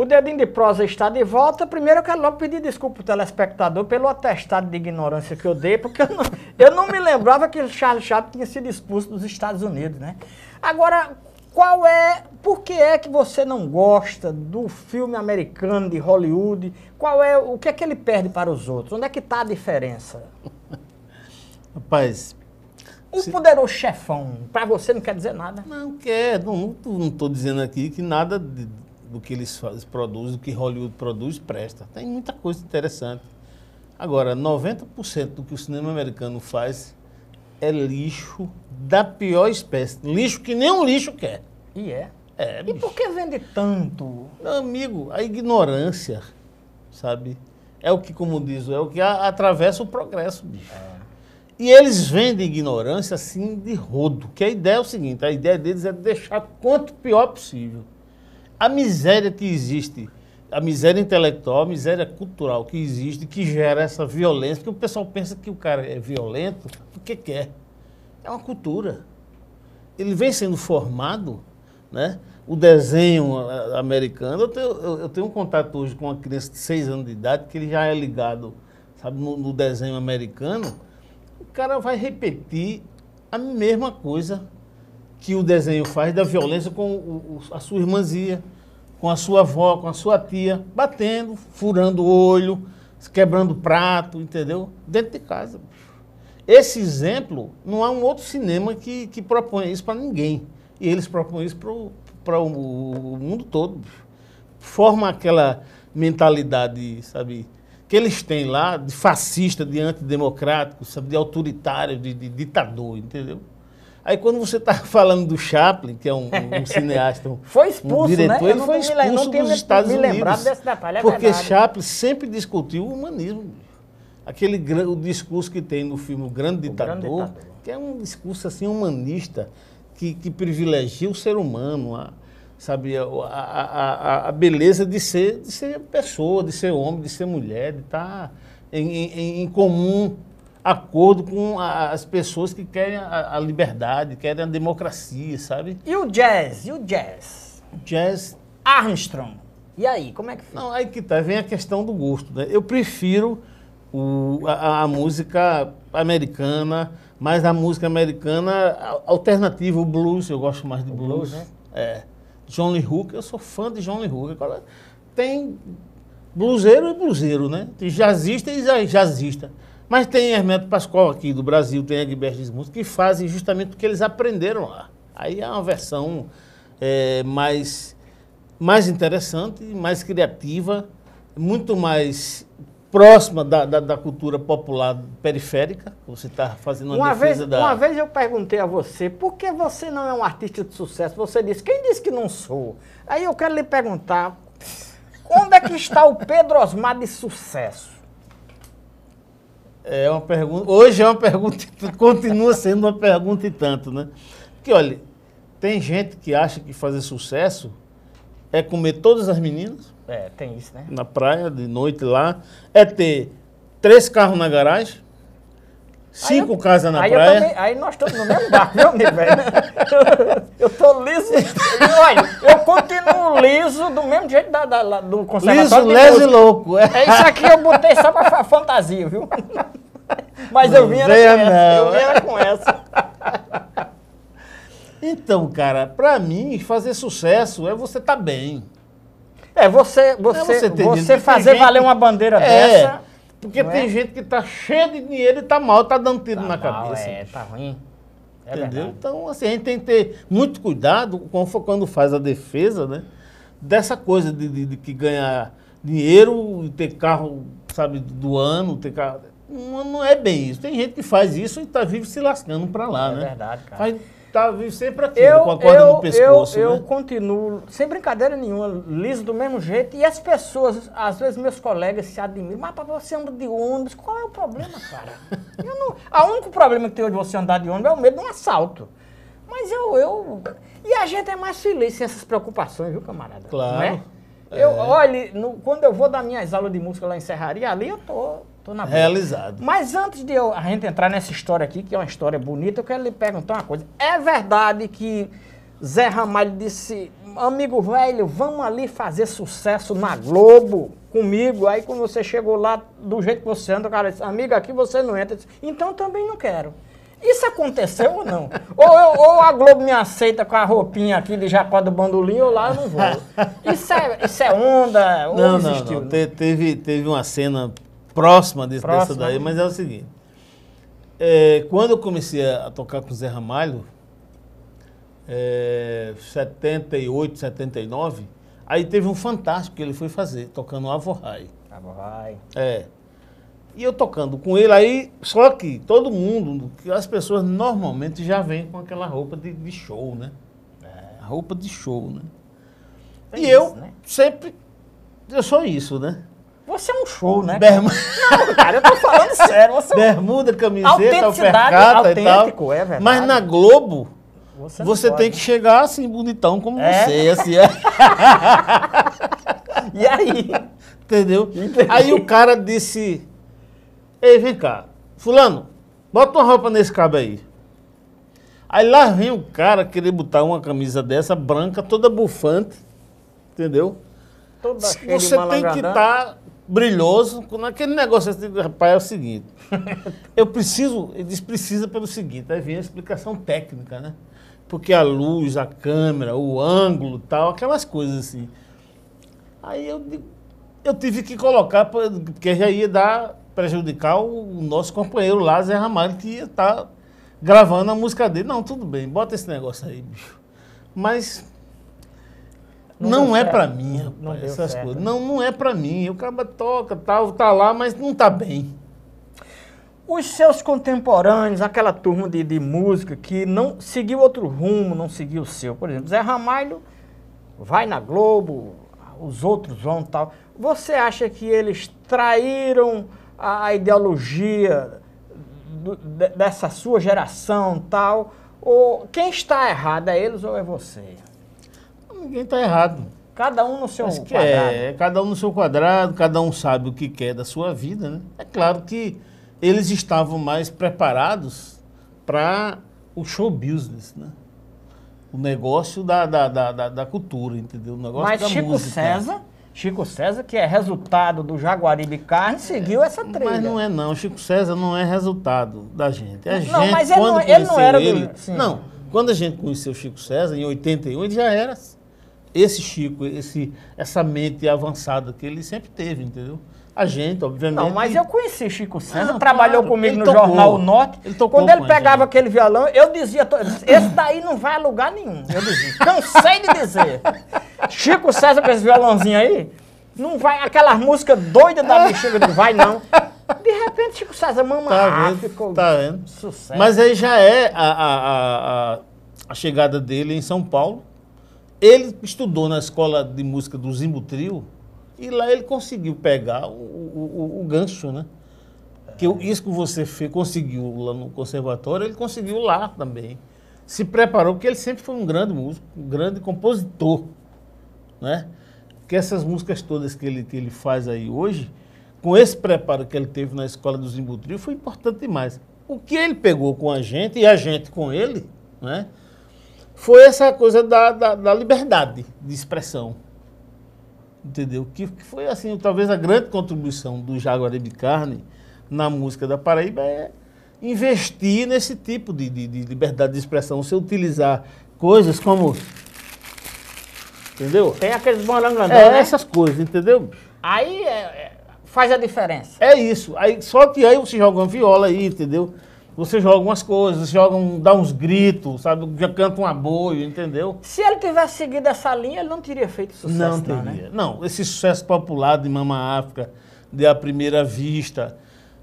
O Dedinho de Prosa está de volta. Primeiro eu quero logo pedir desculpa o telespectador pelo atestado de ignorância que eu dei, porque eu não, eu não me lembrava que o Charles Chaplin tinha sido expulso dos Estados Unidos, né? Agora, qual é, por que é que você não gosta do filme americano de Hollywood? Qual é, o que é que ele perde para os outros? Onde é que está a diferença? Rapaz, o se... poderoso chefão, para você não quer dizer nada? Não quer, não estou dizendo aqui que nada de, do que eles produzem, do que Hollywood produz, presta. Tem muita coisa interessante. Agora, 90% do que o cinema americano faz é lixo da pior espécie. Lixo que nenhum lixo quer. E é? É. E por que vende tanto? Meu amigo, a ignorância, sabe? É o que, como diz, é o que atravessa o progresso, bicho. É. E eles vendem ignorância assim de rodo. Que a ideia é o seguinte: a ideia deles é deixar quanto pior possível a miséria que existe, a miséria intelectual, a miséria cultural que existe, que gera essa violência, porque o pessoal pensa que o cara é violento porque quer. É? é uma cultura. Ele vem sendo formado, né? O desenho americano, eu tenho, eu tenho um contato hoje com uma criança de seis anos de idade que ele já é ligado, sabe, no, no desenho americano. O cara vai repetir a mesma coisa que o desenho faz da violência com o, a sua irmãzinha com a sua avó, com a sua tia, batendo, furando o olho, quebrando prato, entendeu? Dentro de casa. Esse exemplo, não há um outro cinema que, que propõe isso para ninguém. E eles propõem isso para o, mundo todo. Forma aquela mentalidade, sabe, que eles têm lá, de fascista, de antidemocrático, sabe, de autoritário, de, de ditador, entendeu? Aí quando você está falando do Chaplin, que é um, um cineasta, um, foi expulso, um diretor, né? ele foi expulso dos Estados Unidos. Detalhe, é porque verdade. Chaplin sempre discutiu o humanismo. Aquele o discurso que tem no filme O Grande Ditador, o Grande Ditador. que é um discurso assim humanista, que, que privilegia o ser humano, a, sabe, a, a, a, beleza de ser, de ser pessoa, de ser homem, de ser mulher, de tá estar em, em, em comum acordo com a, as pessoas que querem a, a, liberdade, querem a democracia, sabe? E o jazz? E o jazz? Jazz. Armstrong. E aí, como é que fica? Não, aí que tá, vem a questão do gosto, né? Eu prefiro o, a, a música americana, mas a música americana alternativa, o blues, eu gosto mais de blues. blues né? É. John Lee Hooker, eu sou fã de John Lee Hooker. Agora, tem bluseiro e bluseiro, né? Tem jazzista e jazzista. Mas tem Hermeto Pascoal aqui do Brasil, tem Egbert Desmundo, que fazem justamente porque eles aprenderam lá. Aí é uma versão é, mais, mais interessante, mais criativa, muito mais próxima da, da, da cultura popular periférica. Você está fazendo uma, uma defesa vez, da... Uma vez eu perguntei a você, por que você não é um artista de sucesso? Você disse, quem disse que não sou? Aí eu quero lhe perguntar, onde é que está o Pedro Osmar de sucesso? É uma pergunta. Hoje é uma pergunta, continua sendo uma pergunta e tanto, né? Porque, olha, tem gente que acha que fazer sucesso é comer todas as meninas. É, tem isso, né? Na praia, de noite lá. É ter três carros na garagem. Cinco casas na aí praia. Também, aí nós estamos no mesmo barco, meu amigo, velho. Eu, estou liso. Olha, eu continuo liso do mesmo jeito da, da, da do conservatório. Liso, leso e louco. É isso aqui eu botei só para fantasia, viu? Mas eu vim era com essa. Eu vim era com essa. Então, cara, para mim, fazer sucesso é você estar tá bem. É, você, você, é, você, você fazer gente... valer uma bandeira é. dessa porque não tem é? gente que tá cheia de dinheiro e tá mal, tá dando tiro tá na mal, cabeça. É, tá ruim. É Entendeu? Verdade. Então, assim, a gente tem que ter muito cuidado quando faz a defesa, né? Dessa coisa de, de, de que ganhar dinheiro e ter carro, sabe, do ano, ter carro. Não, não, é bem isso. Tem gente que faz isso e tá vivo se lascando para lá, é né? É verdade, cara. Faz, Tá sempre ativo, eu, com a corda eu, no pescoço. Eu, né? eu continuo, sem brincadeira nenhuma, liso do mesmo jeito. E as pessoas, às vezes meus colegas se admiram. Mas para você anda de ônibus, qual é o problema, cara? eu não, a único problema que tem de você andar de ônibus é o medo de um assalto. Mas eu, eu. E a gente é mais feliz sem essas preocupações, viu, camarada? Claro. Não é? Eu, é. olha, no, quando eu vou dar minhas aulas de música lá em Serraria, ali eu tô Tô na boa. Realizado. Mas antes de eu, a gente entrar nessa história aqui, que é uma história bonita, eu quero lhe perguntar uma coisa. É verdade que Zé Ramalho disse, amigo velho, vamos ali fazer sucesso na Globo comigo. Aí quando você chegou lá, do jeito que você anda, o cara disse, amigo, aqui você não entra. Disse, então também não quero. Isso aconteceu ou não? Ou, eu, ou, a Globo me aceita com a roupinha aqui de Jacó do Bandolim, ou lá eu não vou. Isso é, isso é onda? Não, não, não, não. Te, teve, teve uma cena próxima próxima. dessa daí, mas é o seguinte. É, quando eu comecei a tocar com o Zé Ramalho, é, 78, 79, aí teve um fantástico que ele foi fazer, tocando Avorrai. Avorrai. É. E eu tocando com ele, aí, só que todo mundo, as pessoas normalmente já vêm com aquela roupa de, de show, né? É. roupa de show, né? Tem e isso, eu né? sempre, eu sou isso, né? Você é um show, né? Berm... Não, cara, eu tô falando sério. Você é Bermuda, camiseta, alpercata e tal. É verdade. Mas na Globo, você, você tem que chegar assim, bonitão como é? você, assim. É. e aí? Entendeu? Entendi. Aí o cara disse, ei, vem cá, fulano, bota uma roupa nesse cabo aí. Aí lá vem o cara querer botar uma camisa dessa, branca, toda bufante, entendeu? Toda você tem que estar tá brilhoso, naquele negócio é assim, rapaz, é o seguinte, eu preciso, ele diz precisa pelo seguinte, aí vem a explicação técnica, né? Porque a luz, a câmera, o ângulo tal, aquelas coisas assim. Aí eu, eu tive que colocar, porque já ia dar, prejudicar o nosso companheiro lá, Zé Ramalho, que ia estar tá gravando a música dele. Não, tudo bem, bota esse negócio aí, bicho. Mas não, é para mim, rapaz, não essas coisas. Não, não é para mim. O cara toca, tal, tá, tá lá, mas não tá bem. Os seus contemporâneos, aquela turma de, de música que não seguiu outro rumo, não seguiu o seu. Por exemplo, Zé Ramalho vai na Globo, os outros vão tal. Você acha que eles traíram a, ideologia do, dessa sua geração tal? Ou quem está errado é eles ou é você? ninguém está errado. Cada um no seu Mas quadrado. É, cada um no seu quadrado, cada um sabe o que quer da sua vida, né? É claro que eles estavam mais preparados para o show business, né? O negócio da, da, da, da, cultura, entendeu? O negócio Mas da Chico música. César, Chico César, que é resultado do Jaguaribe Carne, seguiu essa trilha. Mas não é não, Chico César não é resultado da gente. É não, gente, mas ele, quando não, ele não era ele, do... Sim. Não, quando a gente conheceu Chico César, em 81, ele já era esse Chico, esse, essa mente avançada que ele sempre teve, entendeu? A gente, obviamente. Não, mas eu conheci Chico Santos, ah, trabalhou claro. comigo ele no tocou. Jornal Norte. Ele tocou Quando ele pegava aquele violão, eu dizia: esse daí não vai a lugar nenhum. Eu dizia: cansei de dizer. Chico César com esse violãozinho aí, não vai. Aquelas músicas doidas da bexiga, não vai não. De repente, Chico César mama tá vendo, ah, ficou tá vendo. sucesso. Mas aí já é a, a, a, a chegada dele em São Paulo ele estudou na escola de música do Zimbo Trio e lá ele conseguiu pegar o, o, o gancho, né? Que isso que você fez, conseguiu lá no conservatório, ele conseguiu lá também. Se preparou, porque ele sempre foi um grande músico, um grande compositor, né? Que essas músicas todas que ele, que ele faz aí hoje, com esse preparo que ele teve na escola do Zimbutril, foi importante demais. O que ele pegou com a gente e a gente com ele, né? foi essa coisa da, da, da liberdade de expressão. Entendeu? Que, que, foi, assim, talvez a grande contribuição do Jaguaré de Carne na música da Paraíba é investir nesse tipo de, de, de liberdade de expressão. Você utilizar coisas como Entendeu? Tem aqueles morangandão, é, né? essas coisas, entendeu? Aí é, é, faz a diferença. É isso. Aí, só que aí você joga uma viola aí, entendeu? Você joga umas coisas, joga um, dá uns gritos, sabe? Já canta um aboio, entendeu? Se ele tivesse seguido essa linha, ele não teria feito sucesso, não teria. Não, né? não esse sucesso popular de Mama África, de A Primeira Vista,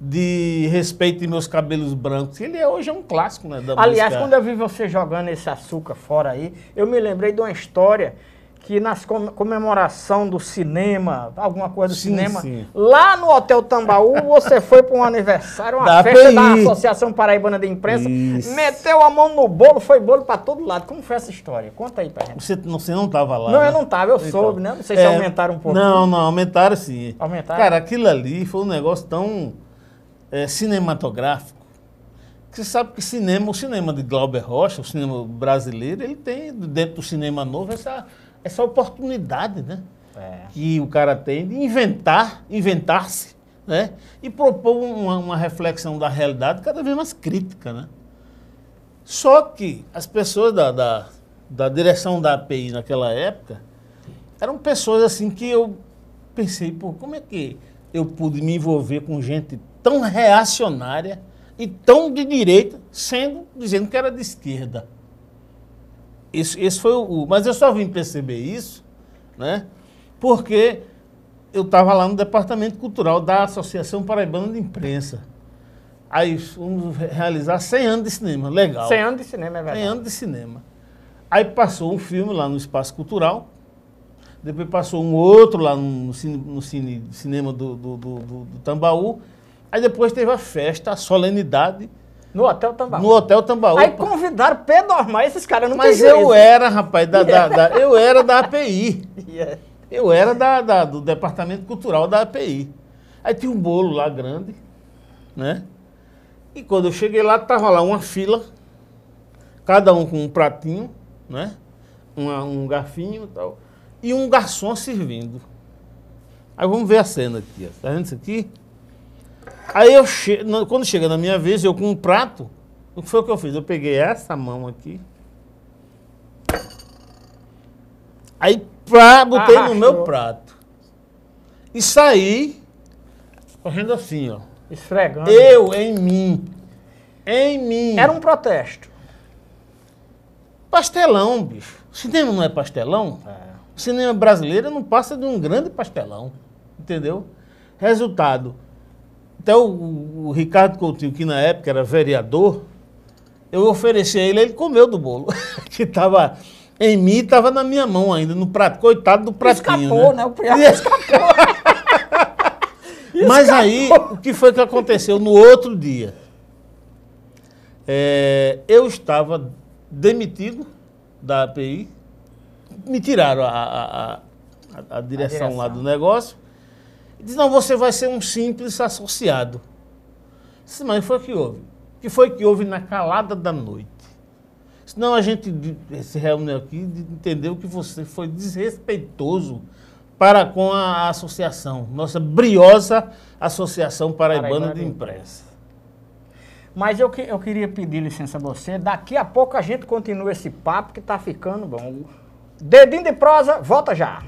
de respeito Respeite Meus Cabelos Brancos, ele é, hoje é um clássico, né? Aliás, música. quando eu vi você jogando esse açúcar fora aí, eu me lembrei de uma história que nas comemoração do cinema, alguma coisa do sim, cinema, sim. lá no Hotel Tambaú, você foi para um aniversário, uma festa da Associação Paraibana de Imprensa, Isso. meteu a mão no bolo, foi bolo para todo lado. Como foi essa história? Conta aí para gente. Você não, você não tava lá. Não, né? eu não tava, eu então, soube, né? Não sei se é, aumentaram um pouco. Não, não, aumentaram sim. Aumentaram? Cara, aquilo ali foi um negócio tão é, cinematográfico. Você sabe que cinema, o cinema de Glauber Rocha, o cinema brasileiro, ele tem dentro do cinema novo essa essa oportunidade, né? É. Que o cara tem de inventar, inventar-se, né? E propor uma, uma, reflexão da realidade cada vez mais crítica, né? Só que as pessoas da, da, da direção da API naquela época eram pessoas assim que eu pensei, pô, como é que eu pude me envolver com gente tão reacionária e tão de direita, sendo dizendo que era de esquerda? Esse, esse foi o, Mas eu só vim perceber isso, né? Porque eu estava lá no departamento cultural da Associação Paraibana de Imprensa. Aí vamos realizar 100 anos de cinema, legal. 100 anos de cinema, é verdade. 100 anos de cinema. Aí passou um filme lá no Espaço Cultural, depois passou um outro lá no, cine, no cine, cinema do, do, do, do Tambaú, aí depois teve a festa, a solenidade no Hotel Tambaú. No Hotel Tambaú. Aí pô. convidaram normal Ormar, esses caras não Mas eu isso. era, rapaz, da, da, da, eu era da API. Yeah. Eu era da, da, do Departamento Cultural da API. Aí tinha um bolo lá grande, né? E quando eu cheguei lá, tava lá uma fila, cada um com um pratinho, né? um garfinho e tal. E um garçom servindo. Aí vamos ver a cena aqui. Ó. Tá vendo isso aqui? Aí eu che... quando chega na minha vez, eu com um prato, o que foi o que eu fiz? Eu peguei essa mão aqui. Aí pra, botei no meu prato. E saí correndo assim, ó. Esfregando. Eu em mim. Em mim. Era um protesto. Pastelão, bicho. O cinema não é pastelão? É. O cinema brasileiro não passa de um grande pastelão. Entendeu? Resultado até então, o, o Ricardo Coutinho, que na época era vereador, eu ofereci a ele, ele comeu do bolo, que estava em mim estava na minha mão ainda, no prato. Coitado do pratinho. Né? Escapou, né? né? O prato escapou. Mas aí, o que foi que aconteceu no outro dia? É, eu estava demitido da API, me tiraram a, a, a, a direção, direção lá do negócio diz, não, você vai ser um simples associado. Disse, mas foi o que houve. O que foi que houve na calada da noite? Senão a gente se reúne aqui e entendeu que você foi desrespeitoso para com a associação, nossa briosa Associação Paraibana, de Imprensa. Mas eu, que, eu queria pedir licença a você, daqui a pouco a gente continua esse papo que está ficando bom. Dedinho de prosa, volta já!